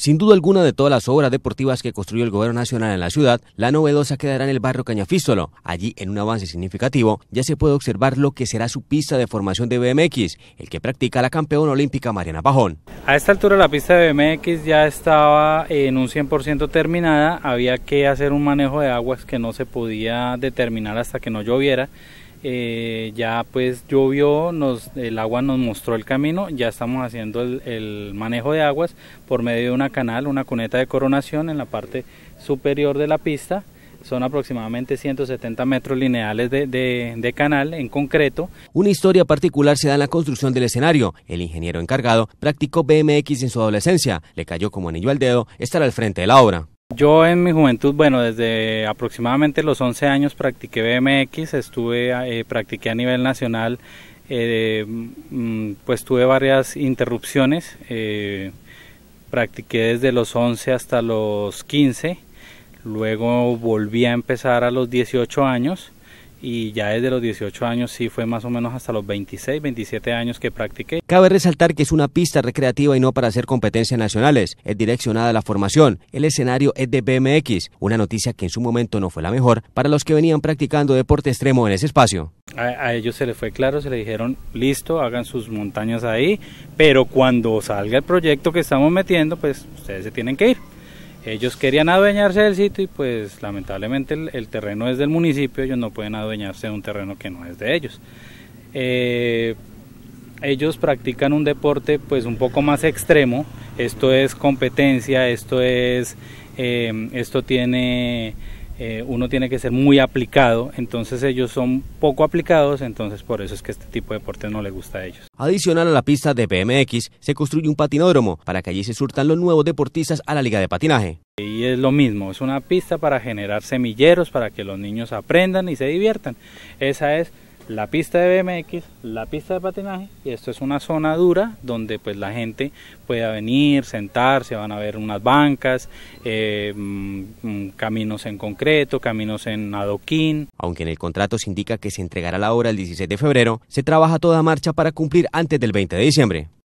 Sin duda alguna de todas las obras deportivas que construyó el gobierno nacional en la ciudad, la novedosa quedará en el barrio Cañafístolo. Allí, en un avance significativo, ya se puede observar lo que será su pista de formación de BMX, el que practica la campeona olímpica Mariana Pajón. A esta altura la pista de BMX ya estaba en un 100% terminada, había que hacer un manejo de aguas que no se podía determinar hasta que no lloviera eh, ya pues llovió, nos, el agua nos mostró el camino, ya estamos haciendo el, manejo de aguas por medio de una canal, una cuneta de coronación en la parte superior de la pista. Son aproximadamente 170 metros lineales de, de canal en concreto. Una historia particular se da en la construcción del escenario. El ingeniero encargado practicó BMX en su adolescencia. Le cayó como anillo al dedo estar al frente de la obra. Yo en mi juventud, bueno, desde aproximadamente los 11 años practiqué BMX, estuve, eh, practiqué a nivel nacional, eh, mm, pues tuve varias interrupciones, eh, practiqué desde los 11 hasta los 15, luego volví a empezar a los 18 años y ya desde los 18 años sí fue más o menos hasta los 26, 27 años que practiqué. Cabe resaltar que es una pista recreativa y no para hacer competencias nacionales. Es direccionada a la formación. El escenario es de BMX, una noticia que en su momento no fue la mejor para los que venían practicando deporte extremo en ese espacio. A, ellos se les fue claro, se les dijeron, listo, hagan sus montañas ahí, pero cuando salga el proyecto que estamos metiendo, pues ustedes se tienen que ir. Ellos querían adueñarse del sitio y pues lamentablemente el, terreno es del municipio, ellos no pueden adueñarse de un terreno que no es de ellos. Eh, ellos practican un deporte pues un poco más extremo, esto es competencia, esto es, eh, esto tiene eh, uno tiene que ser muy aplicado, entonces ellos son poco aplicados, entonces por eso es que este tipo de deporte no les gusta a ellos. Adicional a la pista de BMX, se construye un patinódromo para que allí se surtan los nuevos deportistas a la liga de patinaje. Y es lo mismo, es una pista para generar semilleros, para que los niños aprendan y se diviertan. Esa es la pista de BMX, la pista de patinaje y esto es una zona dura donde pues la gente pueda venir, sentarse, van a ver unas bancas, eh, mm, mm, caminos en concreto, caminos en adoquín. Aunque en el contrato se indica que se entregará la obra el 16 de febrero, se trabaja toda marcha para cumplir antes del 20 de diciembre.